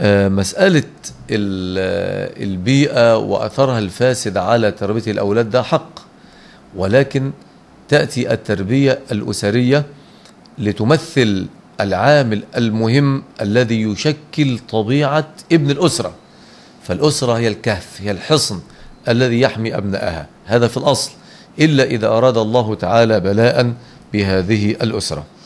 آه، مسألة آه، البيئة وأثرها الفاسد على تربية الأولاد ده حق ولكن تأتي التربية الأسرية لتمثل العامل المهم الذي يشكل طبيعة ابن الأسرة فالأسرة هي الكهف هي الحصن الذي يحمي أبنائها هذا في الأصل إلا إذا أراد الله تعالى بلاء بهذه الأسرة